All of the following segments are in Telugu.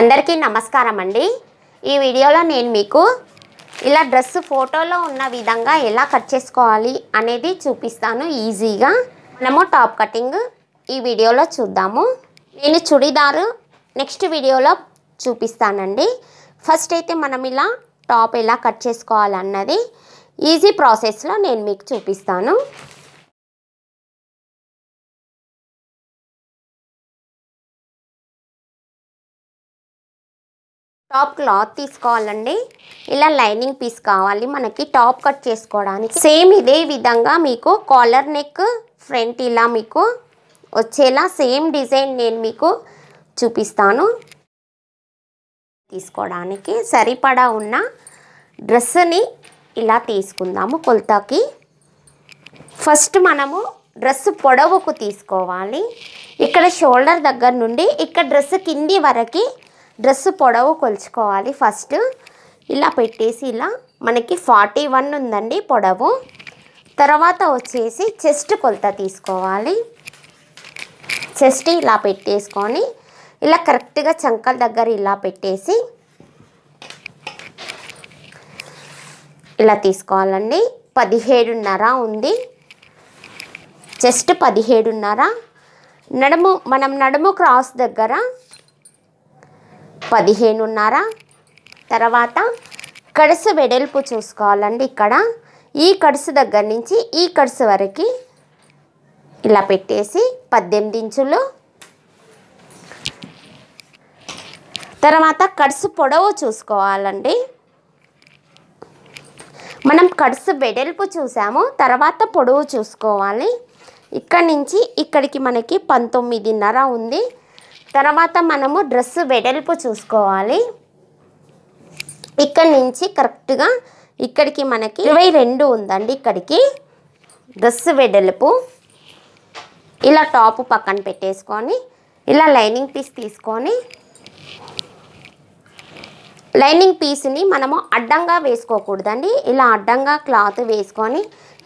అందరికీ నమస్కారం అండి ఈ వీడియోలో నేను మీకు ఇలా డ్రెస్ ఫోటోలో ఉన్న విధంగా ఎలా కట్ చేసుకోవాలి అనేది చూపిస్తాను ఈజీగా మనము టాప్ కటింగ్ ఈ వీడియోలో చూద్దాము నేను చుడిదారు నెక్స్ట్ వీడియోలో చూపిస్తానండి ఫస్ట్ అయితే మనం ఇలా టాప్ ఎలా కట్ చేసుకోవాలన్నది ఈజీ ప్రాసెస్లో నేను మీకు చూపిస్తాను టాప్ క్లాత్ తీసుకోవాలండి ఇలా లైనింగ్ పీస్ కావాలి మనకి టాప్ కట్ చేసుకోవడానికి సేమ్ ఇదే విధంగా మీకు కాలర్ నెక్ ఫ్రంట్ ఇలా మీకు వచ్చేలా సేమ్ డిజైన్ నేను మీకు చూపిస్తాను తీసుకోవడానికి సరిపడా ఉన్న డ్రెస్ని ఇలా తీసుకుందాము కొలతకి ఫస్ట్ మనము డ్రెస్ పొడవుకు తీసుకోవాలి ఇక్కడ షోల్డర్ దగ్గర నుండి ఇక్కడ డ్రెస్ కింది వరకు డ్రెస్ పొడవు కొలుచుకోవాలి ఫస్ట్ ఇలా పెట్టేసి ఇలా మనకి ఫార్టీ వన్ ఉందండి పొడవు తర్వాత వచ్చేసి చెస్ట్ కొలత తీసుకోవాలి చెస్ట్ ఇలా పెట్టేసుకొని ఇలా కరెక్ట్గా చంకల దగ్గర ఇలా పెట్టేసి ఇలా తీసుకోవాలండి పదిహేడున్నర ఉంది చెస్ట్ పదిహేడున్నర నడుము మనం నడుము క్రాస్ దగ్గర పదిహేనున్నర తర్వాత కడుసు వెడల్పు చూసుకోవాలండి ఇక్కడ ఈ కడుసు దగ్గర నుంచి ఈ కడుసు వరకు ఇలా పెట్టేసి పద్దెనిమిది ఇంచులు తర్వాత కడుసు పొడవు చూసుకోవాలండి మనం కడుసు వెడల్పు చూసాము తర్వాత పొడవు చూసుకోవాలి ఇక్కడ నుంచి ఇక్కడికి మనకి పంతొమ్మిదిన్నర ఉంది తర్వాత మనము డ్రెస్ వెడల్పు చూసుకోవాలి ఇక్కడ నుంచి కరెక్ట్గా ఇక్కడికి మనకి ఇరవై రెండు ఉందండి ఇక్కడికి డ్రెస్ వెడల్పు ఇలా టాప్ పక్కన పెట్టేసుకొని ఇలా లైనింగ్ పీస్ తీసుకొని లైనింగ్ పీస్ని మనము అడ్డంగా వేసుకోకూడదండి ఇలా అడ్డంగా క్లాత్ వేసుకొని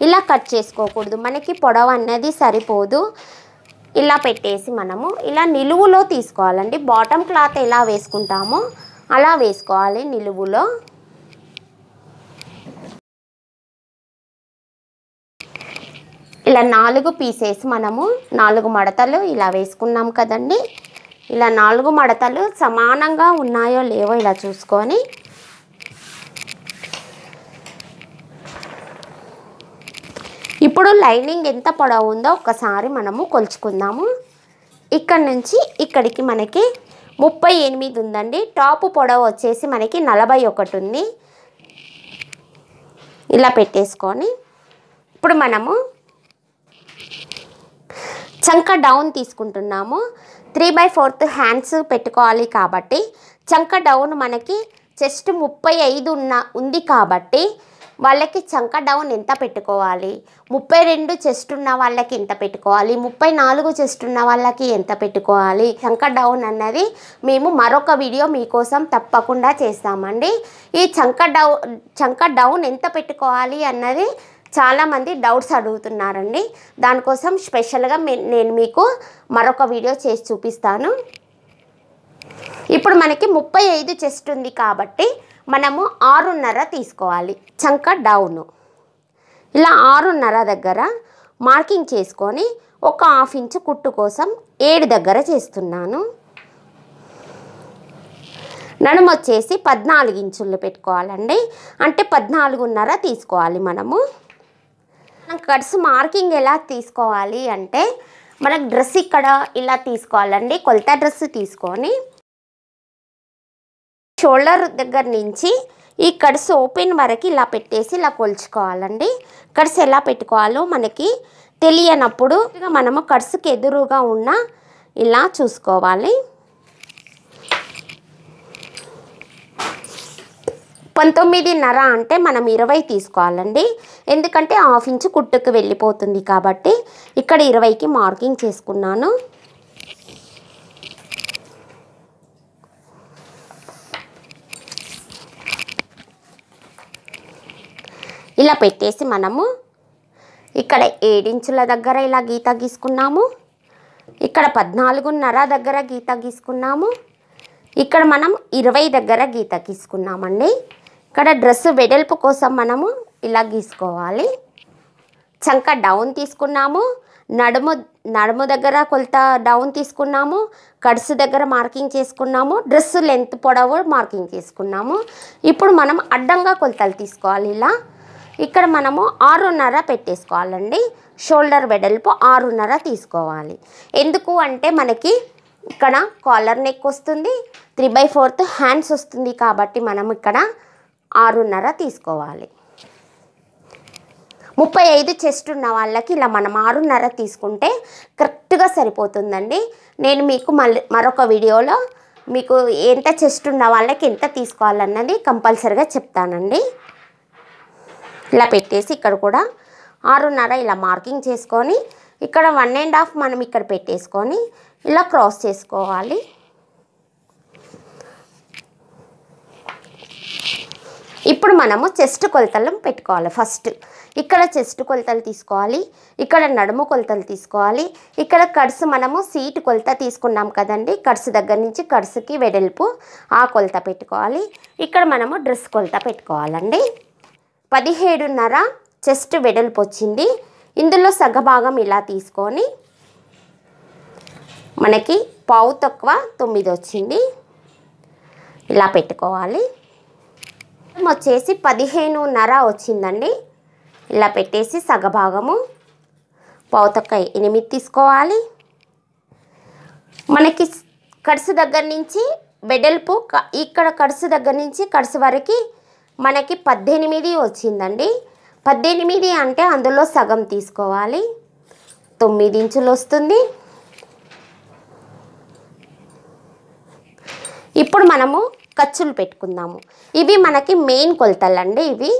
ఇలా కట్ చేసుకోకూడదు మనకి పొడవు అన్నది సరిపోదు ఇలా పెట్టేసి మనము ఇలా నిలువులో తీసుకోవాలండి బాటమ్ క్లాత్ ఎలా వేసుకుంటామో అలా వేసుకోవాలి నిలువులో ఇలా నాలుగు పీసెస్ మనము నాలుగు మడతలు ఇలా వేసుకున్నాం కదండి ఇలా నాలుగు మడతలు సమానంగా ఉన్నాయో లేవో ఇలా చూసుకొని ఇప్పుడు లైనింగ్ ఎంత పొడవు ఉందో ఒకసారి మనము కొలుచుకుందాము ఇక్కడ నుంచి ఇక్కడికి మనకి ముప్పై ఎనిమిది ఉందండి టాప్ పొడవు వచ్చేసి మనకి నలభై ఒకటి ఉంది ఇలా పెట్టేసుకొని ఇప్పుడు మనము చంక డౌన్ తీసుకుంటున్నాము త్రీ బై ఫోర్త్ హ్యాండ్స్ పెట్టుకోవాలి కాబట్టి చంక డౌన్ మనకి జస్ట్ ముప్పై ఐదు ఉన్న ఉంది కాబట్టి వాళ్ళకి చంక డౌన్ ఎంత పెట్టుకోవాలి ముప్పై రెండు చెస్ట్ ఉన్న వాళ్ళకి ఎంత పెట్టుకోవాలి ముప్పై నాలుగు చెస్ట్ ఉన్న వాళ్ళకి ఎంత పెట్టుకోవాలి చంక డౌన్ అన్నది మేము మరొక వీడియో మీకోసం తప్పకుండా చేస్తామండి ఈ చంక డౌన్ చంక డౌన్ ఎంత పెట్టుకోవాలి అన్నది చాలామంది డౌట్స్ అడుగుతున్నారండి దానికోసం స్పెషల్గా నేను మీకు మరొక వీడియో చేసి చూపిస్తాను ఇప్పుడు మనకి ముప్పై ఐదు చెస్ట్ ఉంది కాబట్టి మనము ఆరున్నర తీసుకోవాలి చంక డౌను ఇలా ఆరున్నర దగ్గర మార్కింగ్ చేసుకొని ఒక హాఫ్ ఇంచ్ కుట్టు కోసం ఏడు దగ్గర చేస్తున్నాను నడుము వచ్చేసి పద్నాలుగు ఇంచులు పెట్టుకోవాలండి అంటే పద్నాలుగున్నర తీసుకోవాలి మనము కట్స్ మార్కింగ్ ఎలా తీసుకోవాలి అంటే మనకు డ్రెస్ ఇక్కడ ఇలా తీసుకోవాలండి కొలత డ్రెస్ తీసుకొని షోల్డర్ దగ్గర నుంచి ఇక్కడ ఓపెన్ వరకు ఇలా పెట్టేసి ఇలా కొలుచుకోవాలండి కట్స్ ఎలా పెట్టుకోవాలో మనకి తెలియనప్పుడు మనము కట్స్కి ఎదురుగా ఉన్న ఇలా చూసుకోవాలి పంతొమ్మిదిన్నర అంటే మనం ఇరవై తీసుకోవాలండి ఎందుకంటే హాఫ్ ఇంచు కుట్టుకు వెళ్ళిపోతుంది కాబట్టి ఇక్కడ ఇరవైకి మార్కింగ్ చేసుకున్నాను ఇలా పెట్టేసి మనము ఇక్కడ ఏడించుల దగ్గర ఇలా గీత గీసుకున్నాము ఇక్కడ పద్నాలుగున్నర దగ్గర గీత గీసుకున్నాము ఇక్కడ మనం ఇరవై దగ్గర గీత గీసుకున్నామండి ఇక్కడ డ్రెస్ వెడల్పు కోసం మనము ఇలా గీసుకోవాలి చంక డౌన్ తీసుకున్నాము నడుము నడుము దగ్గర కొలత డౌన్ తీసుకున్నాము కడుసు దగ్గర మార్కింగ్ చేసుకున్నాము డ్రెస్ లెంత్ పొడవు మార్కింగ్ చేసుకున్నాము ఇప్పుడు మనం అడ్డంగా కొలతలు తీసుకోవాలి ఇలా ఇక్కడ మనము ఆరున్నర పెట్టేసుకోవాలండి షోల్డర్ వెడల్పు ఆరున్నర తీసుకోవాలి ఎందుకు అంటే మనకి ఇక్కడ కాలర్ నెక్ వస్తుంది త్రీ బై ఫోర్త్ హ్యాండ్స్ వస్తుంది కాబట్టి మనం ఇక్కడ ఆరున్నర తీసుకోవాలి ముప్పై ఐదు చెస్ట్ ఉన్న వాళ్ళకి ఇలా మనం ఆరున్నర తీసుకుంటే కరెక్ట్గా సరిపోతుందండి నేను మీకు మళ్ళీ మరొక వీడియోలో మీకు ఎంత చెస్ట్ ఉన్న వాళ్ళకి ఎంత తీసుకోవాలన్నది కంపల్సరిగా చెప్తానండి ఇలా పెట్టేసి ఇక్కడ కూడా ఆరున్నర ఇలా మార్కింగ్ చేసుకొని ఇక్కడ వన్ అండ్ హాఫ్ మనం ఇక్కడ పెట్టేసుకొని ఇలా క్రాస్ చేసుకోవాలి ఇప్పుడు మనము చెస్ట్ కొలతలు పెట్టుకోవాలి ఫస్ట్ ఇక్కడ చెస్ట్ కొలతలు తీసుకోవాలి ఇక్కడ నడుము కొలతలు తీసుకోవాలి ఇక్కడ కడుసు మనము సీట్ కొలత తీసుకున్నాం కదండి కడుసు దగ్గర నుంచి కడుసుకి వెడల్పు ఆ కొలత పెట్టుకోవాలి ఇక్కడ మనము డ్రెస్ కొలత పెట్టుకోవాలండి పదిహేడున్నర చెస్ట్ వెడల్పు వచ్చింది ఇందులో సగభాగం ఇలా తీసుకొని మనకి పావు తక్కువ తొమ్మిది వచ్చింది ఇలా పెట్టుకోవాలి వచ్చేసి పదిహేనున్నర వచ్చిందండి ఇలా పెట్టేసి సగభాగము పావు పావుతొక్క ఎనిమిది తీసుకోవాలి మనకి కడుసు దగ్గర నుంచి వెడల్పు ఇక్కడ కడుసు దగ్గర నుంచి కడుసు వరకు మనకి పద్దెనిమిది వచ్చిందండి పద్దెనిమిది అంటే అందులో సగం తీసుకోవాలి తొమ్మిది ఇంచులు వస్తుంది ఇప్పుడు మనము ఖర్చులు పెట్టుకుందాము ఇవి మనకి మెయిన్ కొలతలు అండి ఇవి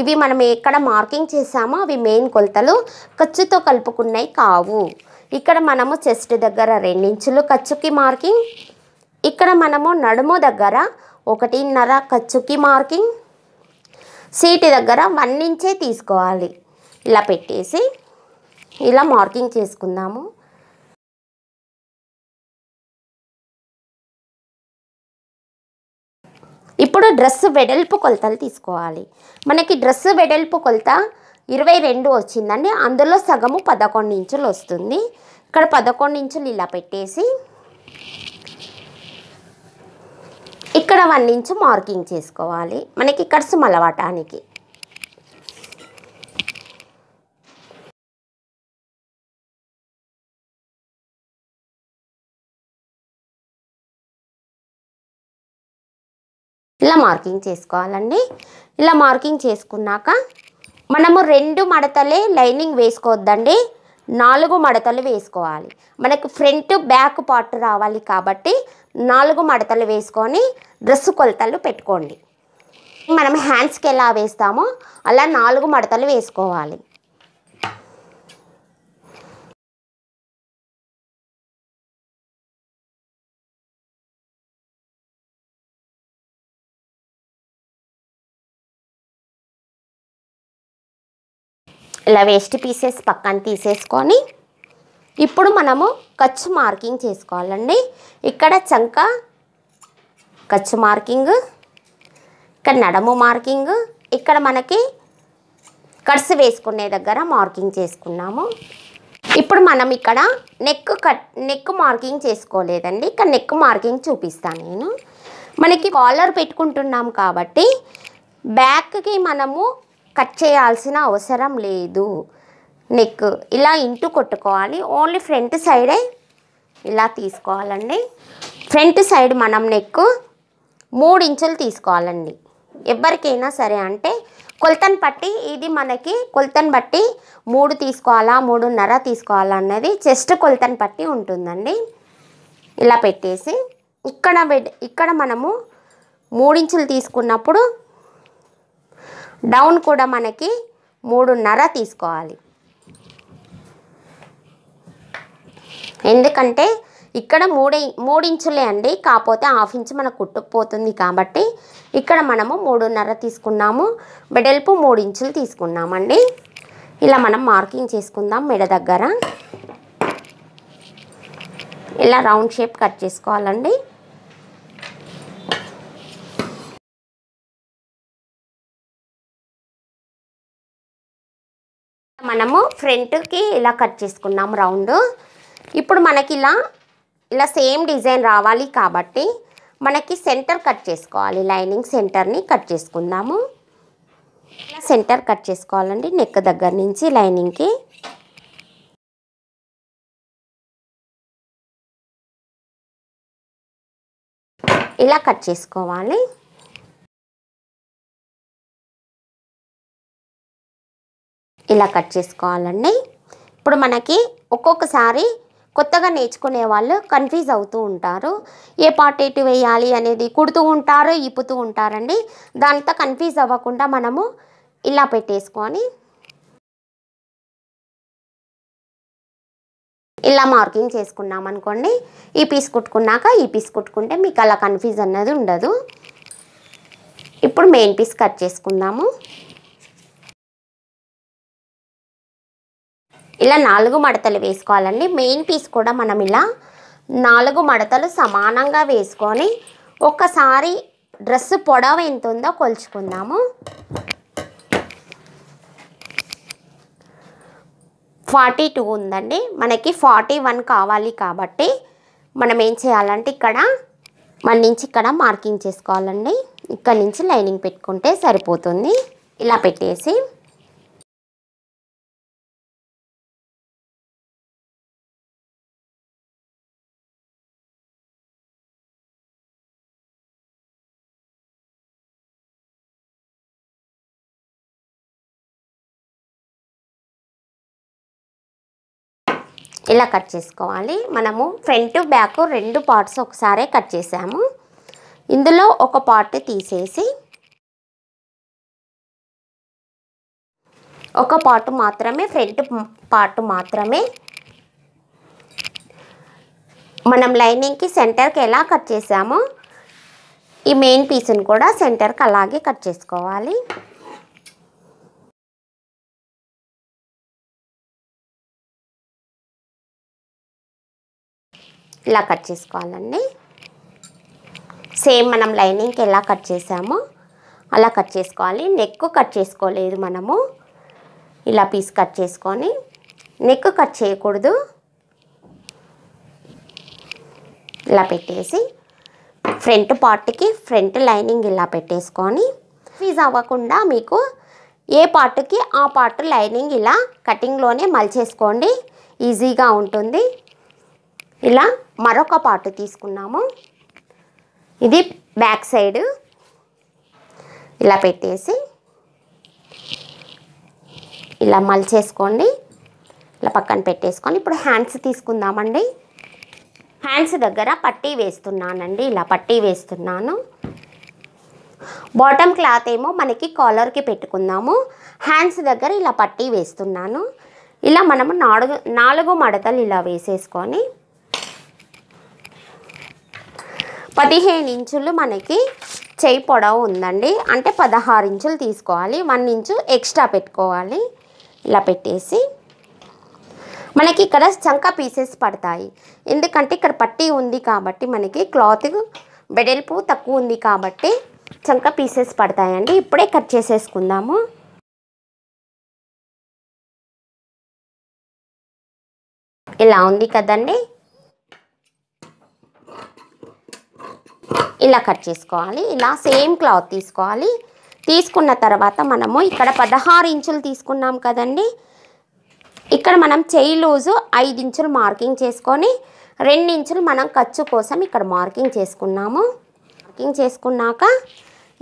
ఇవి మనం ఎక్కడ మార్కింగ్ చేసామో అవి మెయిన్ కొలతలు ఖర్చుతో కలుపుకున్నాయి కావు ఇక్కడ మనము చెస్ట్ దగ్గర రెండించులు ఖర్చుకి మార్కింగ్ ఇక్కడ మనము నడుము దగ్గర ఒకటిన్నర ఖర్చుకి మార్కింగ్ సీటు దగ్గర వన్ ఇంచే తీసుకోవాలి ఇలా పెట్టేసి ఇలా మార్కింగ్ చేసుకుందాము ఇప్పుడు డ్రెస్ వెడల్పు కొలతలు తీసుకోవాలి మనకి డ్రెస్ వెడల్పు కొలత ఇరవై రెండు వచ్చిందండి అందులో సగము పదకొండు ఇంచులు వస్తుంది ఇక్కడ పదకొండు ఇంచులు ఇలా పెట్టేసి ఇక్కడ వన్ ఇంచ్ మార్కింగ్ చేసుకోవాలి మనకి ఇక్కడ సుమలవటానికి ఇలా మార్కింగ్ చేసుకోవాలండి ఇలా మార్కింగ్ చేసుకున్నాక మనము రెండు మడతలే లైనింగ్ వేసుకోవద్దండి నాలుగు మడతలు వేసుకోవాలి మనకు ఫ్రంట్ బ్యాక్ పార్ట్ రావాలి కాబట్టి నాలుగు మడతలు వేసుకొని డ్రెస్సు కొలతలు పెట్టుకోండి మనం హ్యాండ్స్కి ఎలా వేస్తామో అలా నాలుగు మడతలు వేసుకోవాలి ఇలా వేస్ట్ పీసెస్ పక్కన తీసేసుకొని ఇప్పుడు మనము ఖర్చు మార్కింగ్ చేసుకోవాలండి ఇక్కడ చంక ఖర్చు మార్కింగ్ ఇక్కడ నడము మార్కింగ్ ఇక్కడ మనకి కట్స్ వేసుకునే దగ్గర మార్కింగ్ చేసుకున్నాము ఇప్పుడు మనం ఇక్కడ నెక్ కట్ నెక్ మార్కింగ్ చేసుకోలేదండి ఇక్కడ నెక్ మార్కింగ్ చూపిస్తాను నేను మనకి కాలర్ పెట్టుకుంటున్నాం కాబట్టి బ్యాక్కి మనము కట్ చేయాల్సిన అవసరం లేదు నెక్ ఇలా ఇంటూ కొట్టుకోవాలి ఓన్లీ ఫ్రంట్ సైడే ఇలా తీసుకోవాలండి ఫ్రంట్ సైడ్ మనం నెక్ మూడు ఇంచులు తీసుకోవాలండి ఎవరికైనా సరే అంటే కొలతను బట్టి ఇది మనకి కొలతను బట్టి మూడు తీసుకోవాలా మూడున్నర తీసుకోవాలన్నది చెస్ట్ కొలతను బట్టి ఉంటుందండి ఇలా పెట్టేసి ఇక్కడ ఇక్కడ మనము మూడించులు తీసుకున్నప్పుడు డౌన్ కూడా మనకి మూడున్నర తీసుకోవాలి ఎందుకంటే ఇక్కడ మూడు మూడించులే అండి కాకపోతే హాఫ్ ఇంచు మనకు కుట్టుకుపోతుంది కాబట్టి ఇక్కడ మనము మూడున్నర తీసుకున్నాము బెడల్పు మూడించులు తీసుకున్నామండి ఇలా మనం మార్కింగ్ చేసుకుందాం మెడ దగ్గర ఇలా రౌండ్ షేప్ కట్ చేసుకోవాలండి మనము ఫ్రంట్కి ఇలా కట్ చేసుకున్నాం రౌండ్ ఇప్పుడు మనకి ఇలా ఇలా సేమ్ డిజైన్ రావాలి కాబట్టి మనకి సెంటర్ కట్ చేసుకోవాలి లైనింగ్ సెంటర్ని కట్ చేసుకుందాము సెంటర్ కట్ చేసుకోవాలండి నెక్ దగ్గర నుంచి లైనింగ్కి ఇలా కట్ చేసుకోవాలి ఇలా కట్ చేసుకోవాలండి ఇప్పుడు మనకి ఒక్కొక్కసారి కొత్తగా నేర్చుకునే వాళ్ళు కన్ఫ్యూజ్ అవుతూ ఉంటారు ఏ పార్ట్ ఎటు వేయాలి అనేది కుడుతూ ఉంటారు ఇప్పుతూ ఉంటారండి దాంతో కన్ఫ్యూజ్ అవ్వకుండా మనము ఇలా పెట్టేసుకొని ఇలా మార్కింగ్ చేసుకున్నాం అనుకోండి ఈ పీస్ కుట్టుకున్నాక ఈ పీస్ కుట్టుకుంటే మీకు అలా కన్ఫ్యూజ్ అన్నది ఉండదు ఇప్పుడు మెయిన్ పీస్ కట్ చేసుకుందాము ఇలా నాలుగు మడతలు వేసుకోవాలండి మెయిన్ పీస్ కూడా మనం ఇలా నాలుగు మడతలు సమానంగా వేసుకొని ఒక్కసారి డ్రెస్ పొడవ ఎంత ఉందో కొలుచుకుందాము ఫార్టీ టూ ఉందండి మనకి ఫార్టీ వన్ కావాలి కాబట్టి మనం ఏం చేయాలంటే ఇక్కడ మన నుంచి ఇక్కడ మార్కింగ్ చేసుకోవాలండి ఇక్కడ నుంచి లైనింగ్ పెట్టుకుంటే సరిపోతుంది ఇలా పెట్టేసి ఇలా కట్ చేసుకోవాలి మనము ఫ్రంట్ బ్యాక్ రెండు పార్ట్స్ ఒకసారే కట్ చేసాము ఇందులో ఒక పార్ట్ తీసేసి ఒక పార్ట్ మాత్రమే ఫ్రంట్ పార్ట్ మాత్రమే మనం లైనింగ్కి సెంటర్కి ఎలా కట్ చేసామో ఈ మెయిన్ పీస్ని కూడా సెంటర్కి అలాగే కట్ చేసుకోవాలి ఇలా కట్ చేసుకోవాలండి సేమ్ మనం లైనింగ్కి ఎలా కట్ చేసామో అలా కట్ చేసుకోవాలి నెక్ కట్ చేసుకోలేదు మనము ఇలా పీస్ కట్ చేసుకొని నెక్ కట్ చేయకూడదు ఇలా పెట్టేసి ఫ్రంట్ పార్ట్కి ఫ్రంట్ లైనింగ్ ఇలా పెట్టేసుకొని ఫీజ్ అవ్వకుండా మీకు ఏ పార్ట్కి ఆ పార్ట్ లైనింగ్ ఇలా కటింగ్లోనే మలిచేసుకోండి ఈజీగా ఉంటుంది ఇలా మరొక పార్ట్ తీసుకున్నాము ఇది బ్యాక్ సైడ్ ఇలా పెట్టేసి ఇలా మలిచేసుకోండి ఇలా పక్కన పెట్టేసుకొని ఇప్పుడు హ్యాండ్స్ తీసుకుందామండి హ్యాండ్స్ దగ్గర పట్టీ వేస్తున్నానండి ఇలా పట్టీ వేస్తున్నాను బాటమ్ క్లాత్ ఏమో మనకి కాలర్కి పెట్టుకుందాము హ్యాండ్స్ దగ్గర ఇలా పట్టీ వేస్తున్నాను ఇలా మనము నాలుగు నాలుగు మడతలు ఇలా వేసేసుకొని పదిహేను ఇంచులు మనకి చేయి పొడవు ఉందండి అంటే పదహారు ఇంచులు తీసుకోవాలి వన్ ఇంచు ఎక్స్ట్రా పెట్టుకోవాలి ఇలా పెట్టేసి మనకి ఇక్కడ చంక పీసెస్ పడతాయి ఎందుకంటే ఇక్కడ పట్టీ ఉంది కాబట్టి మనకి క్లాత్ బెడెల్పు తక్కువ ఉంది కాబట్టి చంక పీసెస్ పడతాయండి ఇప్పుడే కట్ చేసేసుకుందాము ఇలా ఉంది కదండి ఇలా కట్ చేసుకోవాలి ఇలా సేమ్ క్లాత్ తీసుకోవాలి తీసుకున్న తర్వాత మనము ఇక్కడ పదహారు ఇంచులు తీసుకున్నాం కదండి ఇక్కడ మనం చెయ్యి లూజు ఐదు ఇంచులు మార్కింగ్ చేసుకొని రెండు ఇంచులు మనం ఖర్చు కోసం ఇక్కడ మార్కింగ్ చేసుకున్నాము మార్కింగ్ చేసుకున్నాక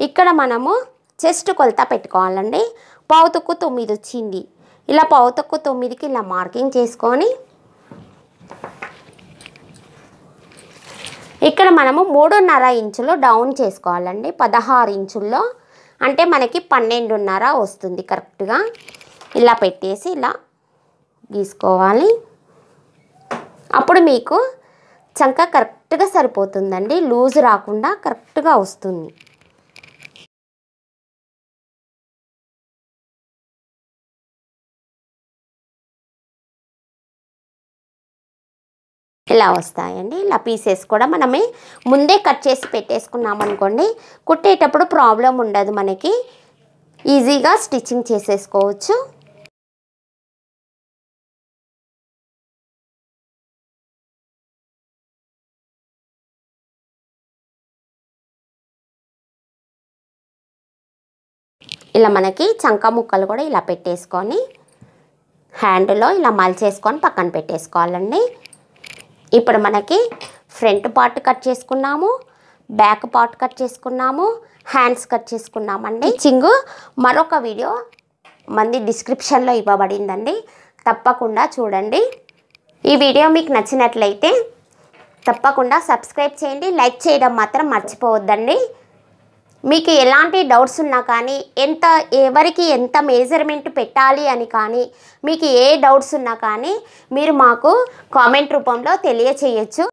ఇక్కడ మనము చెస్ట్ కొలత పెట్టుకోవాలండి పౌతుకు తొమ్మిది వచ్చింది ఇలా పౌతకు తొమ్మిదికి ఇలా మార్కింగ్ చేసుకొని ఇక్కడ మనము మూడున్నర ఇంచులు డౌన్ చేసుకోవాలండి పదహారు ఇంచుల్లో అంటే మనకి పన్నెండున్నర వస్తుంది కరెక్ట్గా ఇలా పెట్టేసి ఇలా గీసుకోవాలి అప్పుడు మీకు చంక కరెక్ట్గా సరిపోతుందండి లూజ్ రాకుండా కరెక్ట్గా వస్తుంది ఇలా వస్తాయండి ఇలా పీసెస్ కూడా మనమే ముందే కట్ చేసి పెట్టేసుకున్నాం అనుకోండి కుట్టేటప్పుడు ప్రాబ్లం ఉండదు మనకి ఈజీగా స్టిచ్చింగ్ చేసేసుకోవచ్చు ఇలా మనకి చంక ముక్కలు కూడా ఇలా పెట్టేసుకొని హ్యాండ్లో ఇలా మలిచేసుకొని పక్కన పెట్టేసుకోవాలండి ఇప్పుడు మనకి ఫ్రంట్ పార్ట్ కట్ చేసుకున్నాము బ్యాక్ పార్ట్ కట్ చేసుకున్నాము హ్యాండ్స్ కట్ చేసుకున్నామండి చింగు మరొక వీడియో మంది డిస్క్రిప్షన్లో ఇవ్వబడిందండి తప్పకుండా చూడండి ఈ వీడియో మీకు నచ్చినట్లయితే తప్పకుండా సబ్స్క్రైబ్ చేయండి లైక్ చేయడం మాత్రం మర్చిపోవద్దండి మీకు ఎలాంటి డౌట్స్ ఉన్నా కానీ ఎంత ఎవరికి ఎంత మెజర్మెంట్ పెట్టాలి అని కానీ మీకు ఏ డౌట్స్ ఉన్నా కానీ మీరు మాకు కామెంట్ రూపంలో తెలియచేయచ్చు